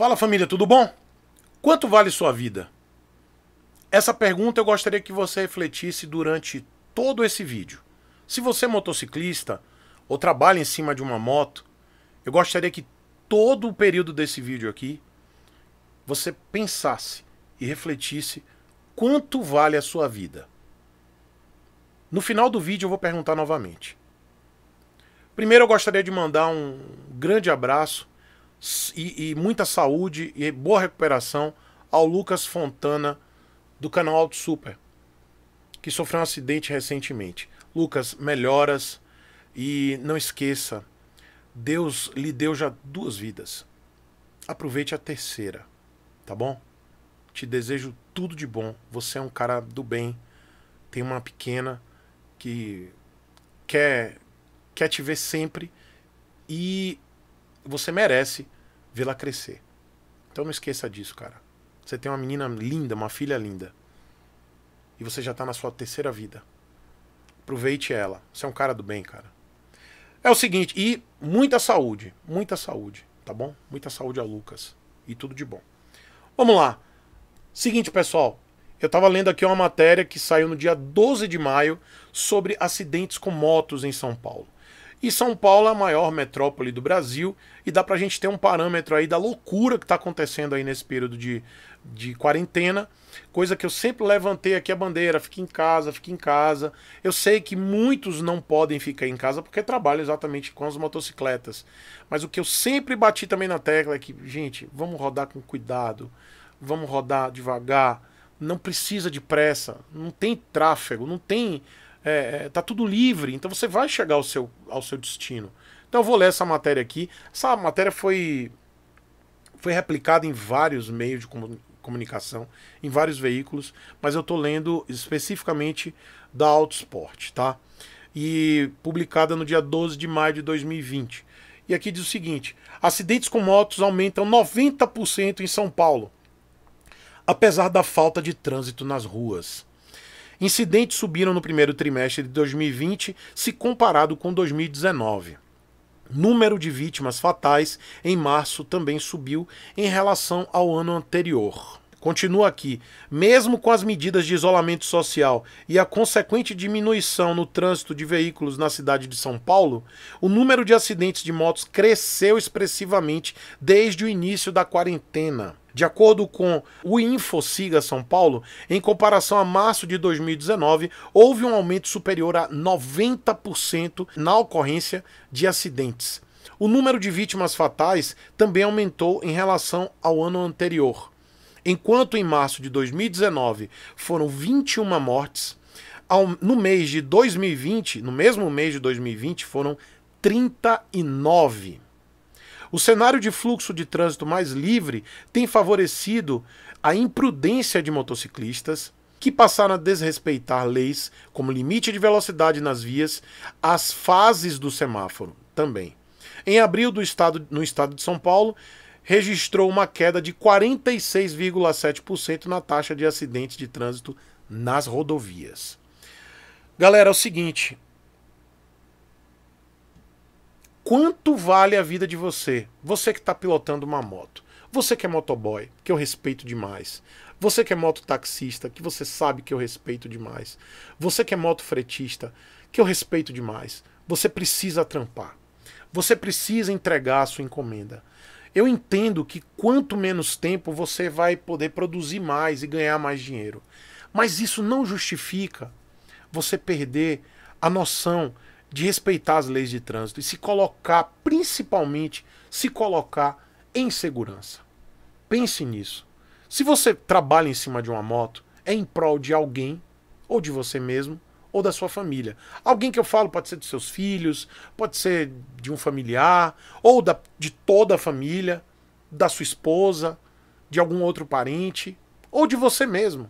Fala família, tudo bom? Quanto vale sua vida? Essa pergunta eu gostaria que você refletisse durante todo esse vídeo. Se você é motociclista ou trabalha em cima de uma moto, eu gostaria que todo o período desse vídeo aqui você pensasse e refletisse quanto vale a sua vida. No final do vídeo eu vou perguntar novamente. Primeiro eu gostaria de mandar um grande abraço e, e muita saúde e boa recuperação ao Lucas Fontana do canal Auto Super, que sofreu um acidente recentemente. Lucas, melhoras e não esqueça, Deus lhe deu já duas vidas. Aproveite a terceira, tá bom? Te desejo tudo de bom. Você é um cara do bem. Tem uma pequena que quer quer te ver sempre e você merece vê-la crescer. Então não esqueça disso, cara. Você tem uma menina linda, uma filha linda. E você já tá na sua terceira vida. Aproveite ela. Você é um cara do bem, cara. É o seguinte, e muita saúde, muita saúde, tá bom? Muita saúde a Lucas e tudo de bom. Vamos lá. Seguinte, pessoal, eu tava lendo aqui uma matéria que saiu no dia 12 de maio sobre acidentes com motos em São Paulo. E São Paulo é a maior metrópole do Brasil, e dá para a gente ter um parâmetro aí da loucura que está acontecendo aí nesse período de, de quarentena. Coisa que eu sempre levantei aqui a bandeira: fique em casa, fique em casa. Eu sei que muitos não podem ficar em casa porque trabalham exatamente com as motocicletas. Mas o que eu sempre bati também na tecla é que, gente, vamos rodar com cuidado, vamos rodar devagar. Não precisa de pressa, não tem tráfego, não tem é, é, tá tudo livre, então você vai chegar ao seu, ao seu destino. Então eu vou ler essa matéria aqui. Essa matéria foi, foi replicada em vários meios de comunicação, em vários veículos, mas eu tô lendo especificamente da Autosport, tá? E publicada no dia 12 de maio de 2020. E aqui diz o seguinte: acidentes com motos aumentam 90% em São Paulo, apesar da falta de trânsito nas ruas. Incidentes subiram no primeiro trimestre de 2020 se comparado com 2019. Número de vítimas fatais em março também subiu em relação ao ano anterior. Continua aqui. Mesmo com as medidas de isolamento social e a consequente diminuição no trânsito de veículos na cidade de São Paulo, o número de acidentes de motos cresceu expressivamente desde o início da quarentena. De acordo com o InfoSiga São Paulo, em comparação a março de 2019, houve um aumento superior a 90% na ocorrência de acidentes. O número de vítimas fatais também aumentou em relação ao ano anterior. Enquanto em março de 2019 foram 21 mortes, no mês de 2020, no mesmo mês de 2020, foram 39. O cenário de fluxo de trânsito mais livre tem favorecido a imprudência de motociclistas que passaram a desrespeitar leis como limite de velocidade nas vias, as fases do semáforo também. Em abril do estado, no estado de São Paulo, registrou uma queda de 46,7% na taxa de acidentes de trânsito nas rodovias. Galera, é o seguinte, quanto vale a vida de você? Você que está pilotando uma moto. Você que é motoboy, que eu respeito demais. Você que é mototaxista, que você sabe que eu respeito demais. Você que é motofretista, que eu respeito demais. Você precisa trampar. Você precisa entregar a sua encomenda. Eu entendo que quanto menos tempo você vai poder produzir mais e ganhar mais dinheiro. Mas isso não justifica você perder a noção de respeitar as leis de trânsito e se colocar, principalmente, se colocar em segurança. Pense nisso. Se você trabalha em cima de uma moto, é em prol de alguém, ou de você mesmo, ou da sua família. Alguém que eu falo pode ser dos seus filhos, pode ser de um familiar, ou da, de toda a família, da sua esposa, de algum outro parente, ou de você mesmo.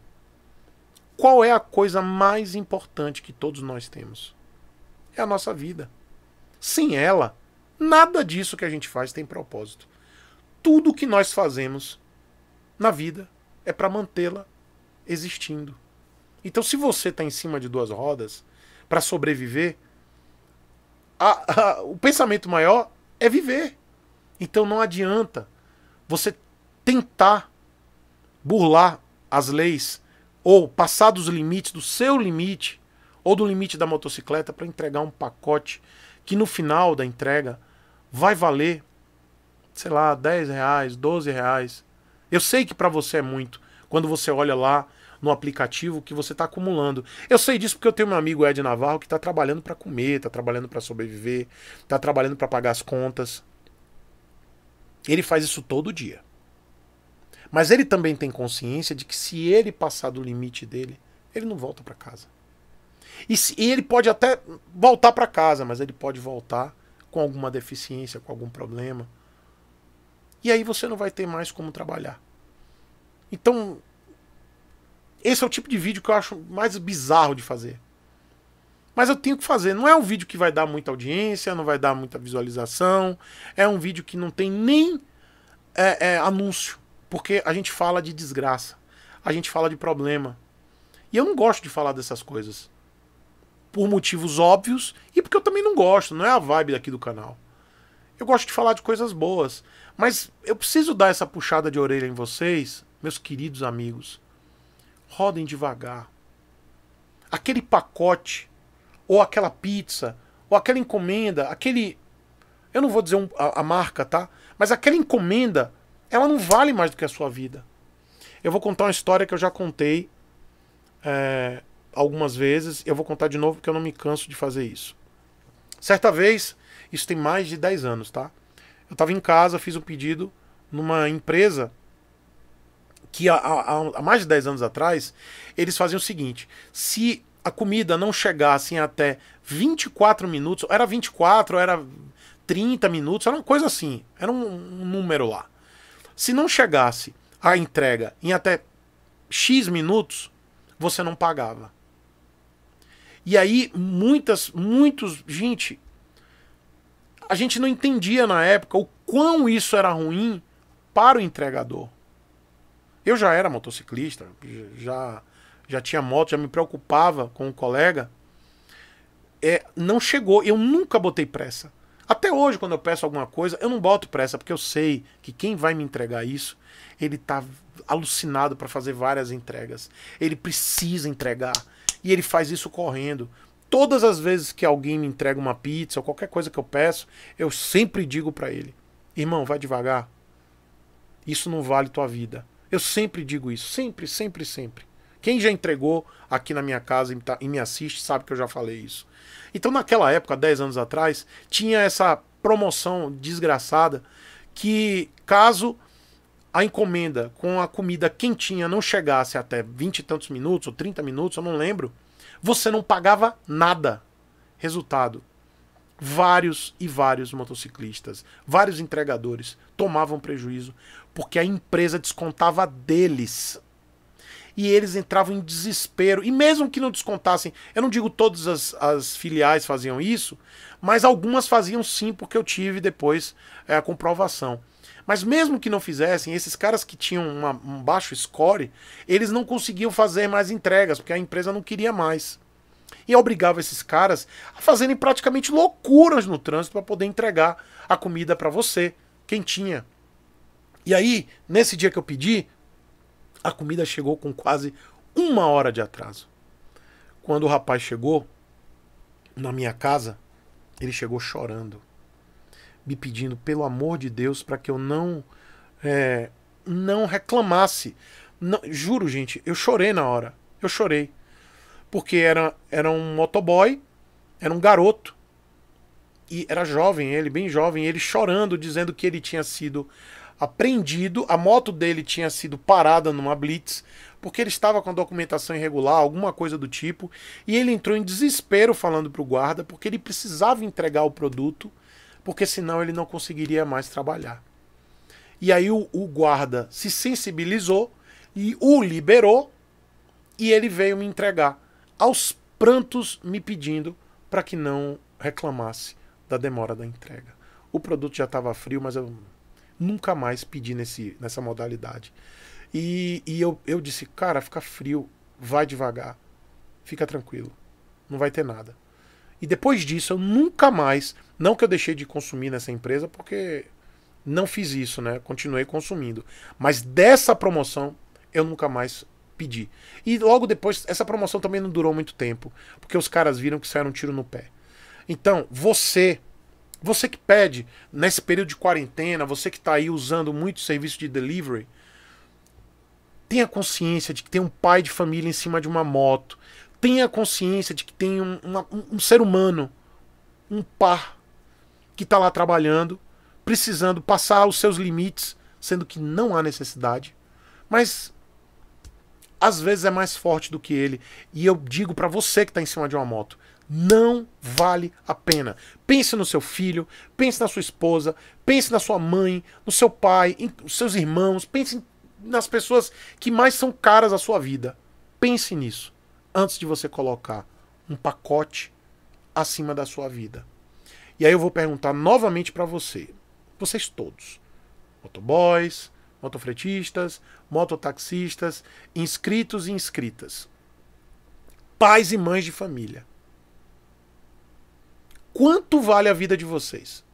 Qual é a coisa mais importante que todos nós temos? é a nossa vida. Sem ela, nada disso que a gente faz tem propósito. Tudo que nós fazemos na vida é para mantê-la existindo. Então, se você está em cima de duas rodas para sobreviver, a, a, o pensamento maior é viver. Então, não adianta você tentar burlar as leis ou passar dos limites, do seu limite, ou do limite da motocicleta para entregar um pacote que no final da entrega vai valer, sei lá, 10 reais, 12 reais. Eu sei que para você é muito quando você olha lá no aplicativo que você está acumulando. Eu sei disso porque eu tenho um amigo Ed Navarro que está trabalhando para comer, está trabalhando para sobreviver, está trabalhando para pagar as contas. Ele faz isso todo dia. Mas ele também tem consciência de que se ele passar do limite dele, ele não volta para casa. E, e ele pode até voltar para casa, mas ele pode voltar com alguma deficiência, com algum problema. E aí você não vai ter mais como trabalhar. Então, esse é o tipo de vídeo que eu acho mais bizarro de fazer. Mas eu tenho que fazer. Não é um vídeo que vai dar muita audiência, não vai dar muita visualização. É um vídeo que não tem nem é, é, anúncio. Porque a gente fala de desgraça. A gente fala de problema. E eu não gosto de falar dessas coisas por motivos óbvios e porque eu também não gosto, não é a vibe daqui do canal. Eu gosto de falar de coisas boas, mas eu preciso dar essa puxada de orelha em vocês, meus queridos amigos. Rodem devagar. Aquele pacote, ou aquela pizza, ou aquela encomenda, aquele. Eu não vou dizer um, a, a marca, tá? Mas aquela encomenda, ela não vale mais do que a sua vida. Eu vou contar uma história que eu já contei é, algumas vezes, eu vou contar de novo porque eu não me canso de fazer isso. Certa vez, isso tem mais de 10 anos, tá? Eu estava em casa, fiz um pedido numa empresa que há, há, há, mais de 10 anos atrás, eles faziam o seguinte: se a comida não chegasse em até 24 minutos, era 24, era 30 minutos, era uma coisa assim, era um, um número lá. Se não chegasse a entrega em até X minutos, você não pagava. E aí, muitas, muitos. Gente, a gente não entendia na época o quão isso era ruim para o entregador. Eu já era motociclista, já, já tinha moto, já me preocupava com um colega. É, não chegou, eu nunca botei pressa. Até hoje, quando eu peço alguma coisa, eu não boto pressa, porque eu sei que quem vai me entregar isso, ele tá alucinado para fazer várias entregas. Ele precisa entregar. E ele faz isso correndo. Todas as vezes que alguém me entrega uma pizza ou qualquer coisa que eu peço, eu sempre digo para ele: irmão, vai devagar. Isso não vale tua vida. Eu sempre digo isso, sempre, sempre, sempre. Quem já entregou aqui na minha casa e tá, me assiste sabe que eu já falei isso. Então, naquela época, 10 anos atrás, tinha essa promoção desgraçada que caso a encomenda com a comida quentinha não chegasse até 20 e tantos minutos, ou 30 minutos, eu não lembro, você não pagava nada. Resultado: vários e vários motociclistas, vários entregadores tomavam prejuízo porque a empresa descontava deles. E eles entravam em desespero. E mesmo que não descontassem, eu não digo todas as, as filiais faziam isso, mas algumas faziam sim, porque eu tive depois é, a comprovação. Mas mesmo que não fizessem, esses caras que tinham uma, um baixo score, eles não conseguiam fazer mais entregas, porque a empresa não queria mais. E obrigava esses caras a fazerem praticamente loucuras no trânsito para poder entregar a comida para você, quem tinha E aí, nesse dia que eu pedi, a comida chegou com quase uma hora de atraso. Quando o rapaz chegou na minha casa, ele chegou chorando me pedindo, pelo amor de Deus, para que eu não, é, não reclamasse. Não, juro, gente, eu chorei na hora. Eu chorei. Porque era, era um motoboy, era um garoto. E era jovem, ele, bem jovem, ele chorando, dizendo que ele tinha sido apreendido, a moto dele tinha sido parada numa blitz, porque ele estava com a documentação irregular, alguma coisa do tipo, e ele entrou em desespero falando para o guarda, porque ele precisava entregar o produto porque senão ele não conseguiria mais trabalhar. E aí o, o guarda se sensibilizou e o liberou, e ele veio me entregar aos prantos me pedindo para que não reclamasse da demora da entrega. O produto já estava frio, mas eu nunca mais pedi nesse, nessa modalidade. E, e eu, eu disse, cara, fica frio, vai devagar, fica tranquilo, não vai ter nada. E depois disso, eu nunca mais, não que eu deixei de consumir nessa empresa, porque não fiz isso, né? Continuei consumindo. Mas dessa promoção, eu nunca mais pedi. E logo depois, essa promoção também não durou muito tempo, porque os caras viram que saíram um tiro no pé. Então, você, você que pede nesse período de quarentena, você que está aí usando muito serviço de delivery, tenha consciência de que tem um pai de família em cima de uma moto, tenha consciência de que tem um, uma, um ser humano, um par, que está lá trabalhando, precisando passar os seus limites, sendo que não há necessidade, mas às vezes é mais forte do que ele. E eu digo para você que está em cima de uma moto, não vale a pena. Pense no seu filho, pense na sua esposa, pense na sua mãe, no seu pai, em seus irmãos, pense nas pessoas que mais são caras à sua vida. Pense nisso antes de você colocar um pacote acima da sua vida. E aí eu vou perguntar novamente para você, vocês todos, motoboys, motofretistas, mototaxistas, inscritos e inscritas, pais e mães de família. Quanto vale a vida de vocês?